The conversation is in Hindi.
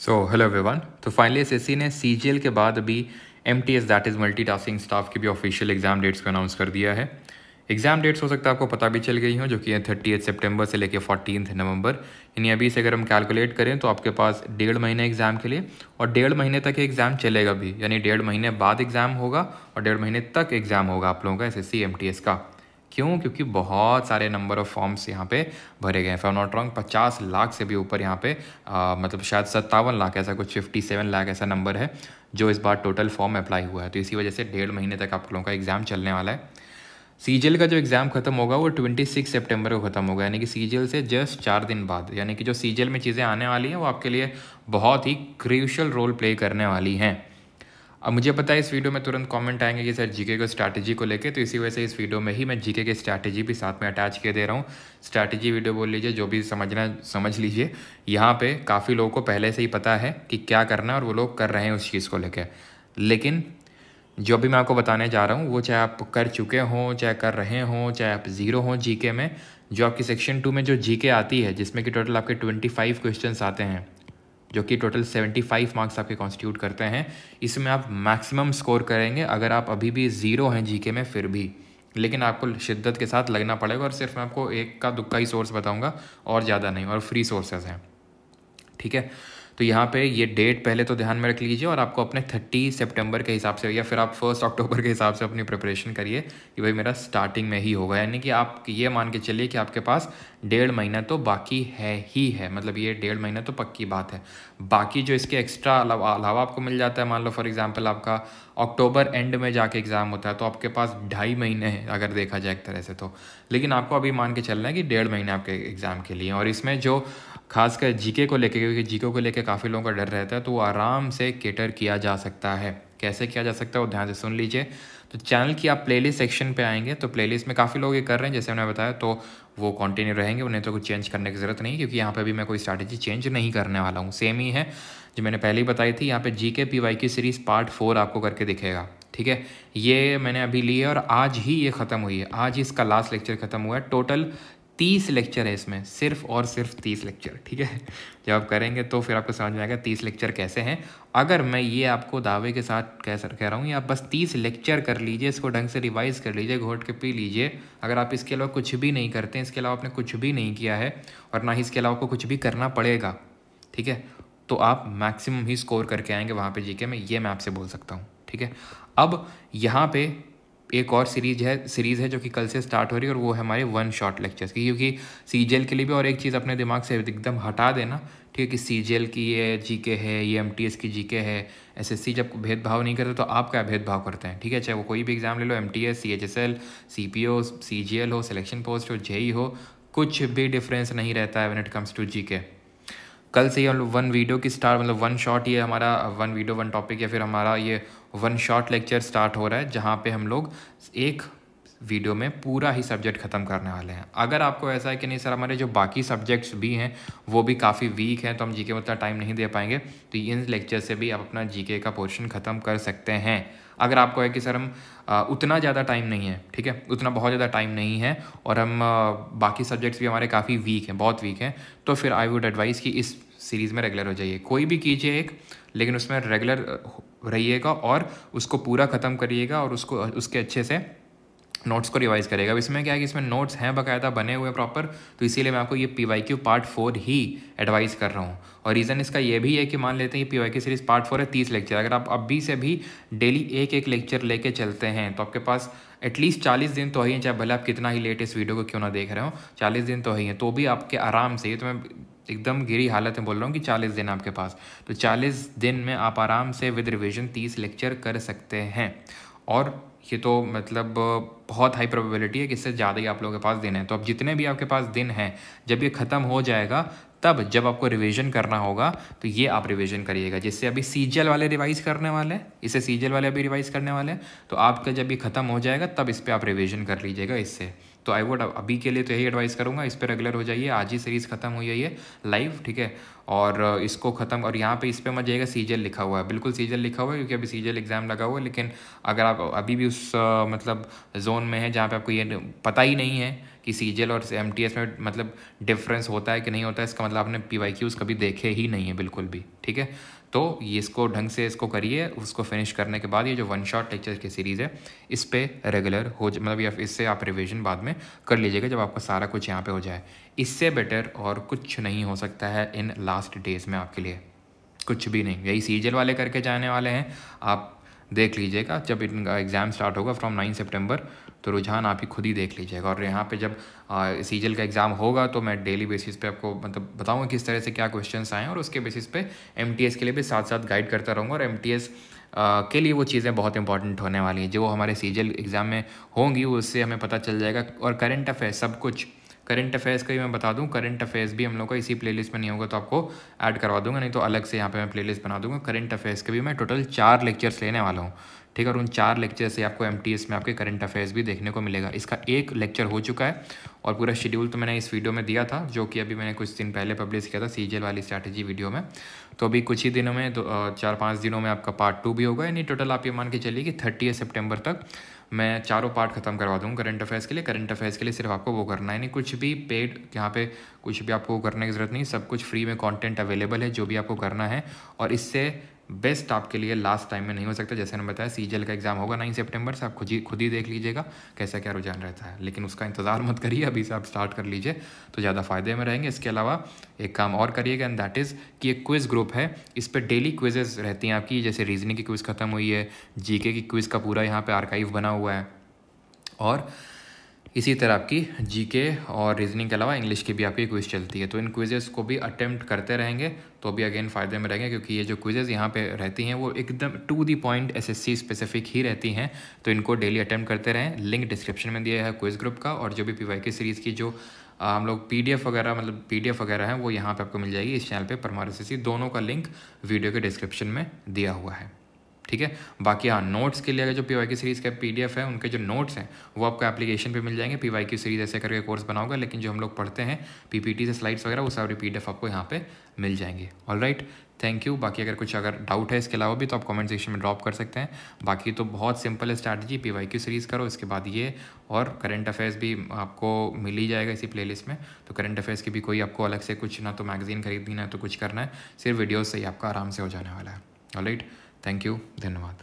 सो हेलो एवरीवन तो फाइनली एस ने सी के बाद अभी M T S that is multi tasking staff की भी ऑफिशियल एग्जाम डेट्स को अनाउंस कर दिया है एग्जाम डेट्स हो सकता है आपको पता भी चल गई हो जो कि है थर्टी एथ सेप्टेम्बर से लेकर फोर्टीन नवंबर यानी अभी से अगर हम कैलकुलेट करें तो आपके पास डेढ़ महीने एग्ज़ाम के लिए और डेढ़ महीने तक एग्ज़ाम चलेगा भी यानी डेढ़ महीने बाद एग्ज़ाम होगा और डेढ़ महीने तक एग्ज़ाम होगा आप लोगों का एस एस का क्यों क्योंकि बहुत सारे नंबर ऑफ़ फॉर्म्स यहाँ पे भरे गए हैं फॉर नॉट रॉन्ग पचास लाख से भी ऊपर यहाँ पे आ, मतलब शायद सत्तावन लाख ऐसा कुछ फिफ्टी सेवन लाख ऐसा नंबर है जो इस बार टोटल फॉर्म अप्लाई हुआ है तो इसी वजह से डेढ़ महीने तक आप लोगों का एग्ज़ाम चलने वाला है सी का जो एग्ज़ाम खत्म होगा वो ट्वेंटी सिक्स सेप्टेम्बर को ख़त्म होगा यानी कि सी से जस्ट चार दिन बाद यानी कि जो सी में चीज़ें आने वाली हैं वो आपके लिए बहुत ही क्रूशल रोल प्ले करने वाली हैं अब मुझे पता है इस वीडियो में तुरंत कमेंट आएंगे कि सर जीके को स्ट्रैटेजी को लेके तो इसी वजह से इस वीडियो में ही मैं जीके के स्ट्रैटेजी भी साथ में अटैच किए दे रहा हूँ स्ट्रैटेजी वीडियो बोल लीजिए जो भी समझना समझ लीजिए यहाँ पे काफ़ी लोगों को पहले से ही पता है कि क्या करना है और वो लोग कर रहे हैं उस चीज़ को लेकर लेकिन जो भी मैं आपको बताने जा रहा हूँ वो चाहे आप कर चुके हों चाहे कर रहे हों चाहे आप ज़ीरो हों जी में जो आपकी सेक्शन टू में जो जी आती है जिसमें कि टोटल आपके ट्वेंटी फाइव क्वेश्चन आते हैं जो कि टोटल 75 मार्क्स आपके कॉन्स्टिट्यूट करते हैं इसमें आप मैक्सिमम स्कोर करेंगे अगर आप अभी भी ज़ीरो हैं जीके में फिर भी लेकिन आपको शिद्दत के साथ लगना पड़ेगा और सिर्फ मैं आपको एक का का ही सोर्स बताऊंगा और ज़्यादा नहीं और फ्री सोर्सेज हैं ठीक है तो यहाँ पे ये डेट पहले तो ध्यान में रख लीजिए और आपको अपने थर्टी सितंबर के हिसाब से या फिर आप फर्स्ट अक्टूबर के हिसाब से अपनी प्रिपरेशन करिए कि भाई मेरा स्टार्टिंग में ही होगा यानी कि आप ये मान के चलिए कि आपके पास डेढ़ महीना तो बाकी है ही है मतलब ये डेढ़ महीना तो पक्की बात है बाकी जो इसके एक्स्ट्रा अलावा आपको मिल जाता है मान लो फॉर एग्जाम्पल आपका अक्टूबर एंड में जाके एग्ज़ाम होता है तो आपके पास ढाई महीने हैं अगर देखा जाए एक तरह से तो लेकिन आपको अभी मान के चलना है कि डेढ़ महीने आपके एग्ज़ाम के लिए और इसमें जो खासकर जीके को लेके क्योंकि जीके को लेके के काफ़ी लोगों का डर रहता है तो वो आराम से केटर किया जा सकता है कैसे किया जा सकता है वो ध्यान से सुन लीजिए तो चैनल की आप प्लेलिस्ट सेक्शन पे आएंगे तो प्लेलिस्ट में काफ़ी लोग ये कर रहे हैं जैसे मैंने बताया तो वो कंटिन्यू रहेंगे उन्हें तो कुछ चेंज करने की ज़रूरत नहीं क्योंकि यहाँ पे भी मैं कोई स्ट्रैटेजी चेंज नहीं करने वाला हूँ सेम ही है जो मैंने पहले ही बताई थी यहाँ पे जी के पी वाई की सीरीज़ पार्ट फोर आपको करके दिखेगा ठीक है ये मैंने अभी ली है और आज ही ये ख़त्म हुई है आज ही इसका लास्ट लेक्चर ख़त्म हुआ है टोटल तीस लेक्चर है इसमें सिर्फ और सिर्फ तीस लेक्चर ठीक है जब आप करेंगे तो फिर आपको समझ में आएगा तीस लेक्चर कैसे हैं अगर मैं ये आपको दावे के साथ कह सर कह रहा हूँ आप बस तीस लेक्चर कर लीजिए इसको ढंग से रिवाइज कर लीजिए घोट के पी लीजिए अगर आप इसके अलावा कुछ भी नहीं करते हैं इसके अलावा आपने कुछ भी नहीं किया है और ना ही इसके अलावा आपको कुछ भी करना पड़ेगा ठीक है तो आप मैक्सिमम ही स्कोर करके आएंगे वहाँ पर जी में ये मैं आपसे बोल सकता हूँ ठीक है अब यहाँ पर एक और सीरीज है सीरीज़ है जो कि कल से स्टार्ट हो रही है और वो है हमारे वन शॉट लेक्चर्स की क्योंकि सी के लिए भी और एक चीज़ अपने दिमाग से एकदम हटा देना ठीक है कि सी की ये जी है ये एम की जी है एस जब भेदभाव नहीं करते तो आप क्या भेदभाव करते हैं ठीक है चाहे वो कोई भी एग्ज़ाम ले लो M T S C H S L C P O C G L हो सिलेक्शन पोस्ट हो जेई e हो कुछ भी डिफरेंस नहीं रहता है when it comes to G K कल से ही हम लोग वन वीडियो की स्टार मतलब वन शॉट ये हमारा वन वीडियो वन टॉपिक या फिर हमारा ये वन शॉट लेक्चर स्टार्ट हो रहा है जहाँ पे हम लोग एक वीडियो में पूरा ही सब्जेक्ट ख़त्म करने वाले हैं अगर आपको ऐसा है कि नहीं सर हमारे जो बाकी सब्जेक्ट्स भी हैं वो भी काफ़ी वीक हैं तो हम जीके में उतना टाइम नहीं दे पाएंगे तो इन लेक्चर से भी आप अपना जीके का पोर्शन ख़त्म कर सकते हैं अगर आपको है कि सर हम उतना ज़्यादा टाइम नहीं है ठीक है उतना बहुत ज़्यादा टाइम नहीं है और हम बाकी सब्जेक्ट्स भी हमारे काफ़ी वीक हैं बहुत वीक हैं तो फिर आई वुड एडवाइस कि इस सीरीज़ में रेगुलर हो जाइए कोई भी कीजिए एक लेकिन उसमें रेगुलर रहिएगा और उसको पूरा ख़त्म करिएगा और उसको उसके अच्छे से नोट्स को रिवाइज करेगा अब इसमें क्या है कि इसमें नोट्स हैं बकायदा बने हुए प्रॉपर तो इसीलिए मैं आपको ये P Y Q part four ही एडवाइस कर रहा हूँ और रीज़न इसका ये भी है कि मान लेते हैं ये P Y Q series part four है तीस लेक्चर अगर आप अभी से भी डेली एक एक लेक्चर लेके चलते हैं तो आपके पास एटलीस्ट चालीस दिन तो ही हैं चाहे भले आप कितना ही लेट इस वीडियो को क्यों ना देख रहे हो चालीस दिन तो ही हैं तो भी आपके आराम से ये तो मैं एकदम गिरी हालत में बोल रहा हूँ कि चालीस दिन आपके पास तो चालीस दिन में आप आराम से विद रिविज़न तीस लेक्चर कर सकते हैं और ये तो मतलब बहुत हाई प्रोबेबिलिटी है कि इससे ज़्यादा ही आप लोगों के पास दिन है तो अब जितने भी आपके पास दिन हैं जब ये ख़त्म हो जाएगा तब जब आपको रिवीजन करना होगा तो ये आप रिवीजन करिएगा जिससे अभी सी वाले रिवाइज करने वाले हैं इसे सी वाले अभी रिवाइज करने वाले हैं तो आपका जब ये ख़त्म हो जाएगा तब इस पर आप रिवीजन कर लीजिएगा इससे तो आई वुड अभी के लिए तो यही एडवाइस करूँगा इस पर रेगुलर हो जाइए आज ही सीरीज़ खत्म हुई है ये लाइव ठीक है और इसको ख़त्म और यहाँ पे इस पर मत जाइएगा सीजल लिखा हुआ है बिल्कुल सीजल लिखा हुआ है क्योंकि अभी सीजल एग्ज़ाम लगा हुआ है लेकिन अगर आप अभी भी उस मतलब जोन में हैं जहाँ पे आपको ये पता ही नहीं है कि सीजल और एम में मतलब डिफरेंस होता है कि नहीं होता है इसका मतलब आपने पी वाई क्यूज़ कभी देखे ही नहीं है बिल्कुल भी ठीक है तो ये इसको ढंग से इसको करिए उसको फिनिश करने के बाद ये जो वन शॉट लेक्चर की सीरीज़ है इस पर रेगुलर हो मतलब या इससे आप रिविजन बाद में कर लीजिएगा जब आपका सारा कुछ यहाँ पे हो जाए इससे बेटर और कुछ नहीं हो सकता है इन लास्ट डेज में आपके लिए कुछ भी नहीं यही सीजल वाले करके जाने वाले हैं आप देख लीजिएगा जब इनका एग्ज़ाम स्टार्ट होगा फ्रॉम नाइन सितंबर तो रुझान आप ही खुद ही देख लीजिएगा और यहाँ पे जब सीजल का एग्ज़ाम होगा तो मैं डेली बेसिस पे आपको मतलब बताऊँगा किस तरह से क्या क्वेश्चंस आए और उसके बेसिस पे एम के लिए भी साथ साथ गाइड करता रहूँगा और एम के लिए वो चीज़ें बहुत इंपॉर्टेंट होने वाली हैं जो हमारे सीजल एग्ज़ाम में होंगी उससे हमें पता चल जाएगा और करेंट अफेयर सब कुछ करंट अफेयर्स का भी मैं बता दूं करंट अफेयर्स भी हम लोग का इसी प्लेलिस्ट में नहीं होगा तो आपको ऐड करवा दूंगा नहीं तो अलग से यहाँ पे मैं प्लेलिस्ट बना दूंगा करंट अफेयर्स के भी मैं टोटल चार लेक्चर्स लेने वाला हूँ ठीक है और उन चार लेक्चर से आपको एम में आपके करंट अफेयर्स भी देखने को मिलेगा इसका एक लेक्चर हो चुका है और पूरा शेड्यूल तो मैंने इस वीडियो में दिया था जो कि अभी मैंने कुछ दिन पहले पब्लिश किया था सी वाली स्ट्रैटेजी वीडियो में तो अभी कुछ ही दिनों में दो चार पाँच दिनों में आपका पार्ट टू भी होगा यानी टोटल आप ये मान के चलिए कि थर्टी सेप्टेम्बर तक मैं चारों पार्ट खत्म करवा दूँ करंट अफेयर्स के लिए करंट अफेयर्स के लिए सिर्फ आपको वो करना है यानी कुछ भी पेड यहाँ पे कुछ भी आपको करने की ज़रूरत नहीं सब कुछ फ्री में कंटेंट अवेलेबल है जो भी आपको करना है और इससे बेस्ट आपके लिए लास्ट टाइम में नहीं हो सकता जैसे मैंने बताया सी का एग्ज़ाम होगा नाइन सितंबर से आप खुद ही खुद ही देख लीजिएगा कैसा क्या रुझान रहता है लेकिन उसका इंतज़ार मत करिए अभी से आप स्टार्ट कर लीजिए तो ज़्यादा फ़ायदे में रहेंगे इसके अलावा एक काम और करिएगा एंड दैट इज़ कि एक क्विज़ ग्रुप है इस पर डेली क्विजेज़ रहती हैं आपकी जैसे रीजनिंग की क्विज़ ख़त्म हुई है जी की क्विज़ का पूरा यहाँ पर आर्काइव बना हुआ है और इसी तरह आपकी जीके और रीजनिंग के अलावा इंग्लिश की भी आपकी क्विज़ चलती है तो इन क्विजेज़ को भी अटैम्प्ट करते रहेंगे तो भी अगेन फ़ायदे में रहेंगे क्योंकि ये जो क्विजेज़ यहाँ पे रहती हैं वो एकदम to the point SSC specific ही रहती हैं तो इनको डेली अटैम्प्ट करते रहें लिंक डिस्क्रिप्शन में दिया है क्विज़ ग्रुप का और जो भी पी वाई सीरीज़ की जो हम लोग पी वगैरह मतलब पी वगैरह हैं वो यहाँ पर आपको मिल जाएगी इस चैनल पर परमार दोनों का लिंक वीडियो के डिस्क्रिप्शन में दिया हुआ है ठीक है बाकी हाँ नोट्स के लिए अगर जो पी सीरीज़ का पी है उनके जो नोट्स हैं वो आपको एप्लीकेशन पर मिल जाएंगे पी सीरीज़ ऐसे करके कोर्स बनाओगे लेकिन जो हम लोग पढ़ते हैं पी से स्लाइड्स वगैरह वो सारी पी आपको यहाँ पर मिल जाएंगे ऑल राइट थैंक यू बाकी अगर कुछ अगर डाउट है इसके अलावा भी तो आप कमेंट सेक्शन में ड्रॉप कर सकते हैं बाकी तो बहुत सिंपल है strategy P Y Q series करो इसके बाद ये और करंट अफेयर्स भी आपको मिल ही जाएगा इसी प्लेलिस्ट में तो करंट अफेयर्स की भी कोई आपको अलग से कुछ ना तो मैगजीन खरीदनी ना तो कुछ करना है सिर्फ वीडियोज़ से ही आपका आराम से हो जाने वाला है ऑलराइट थैंक यू धन्यवाद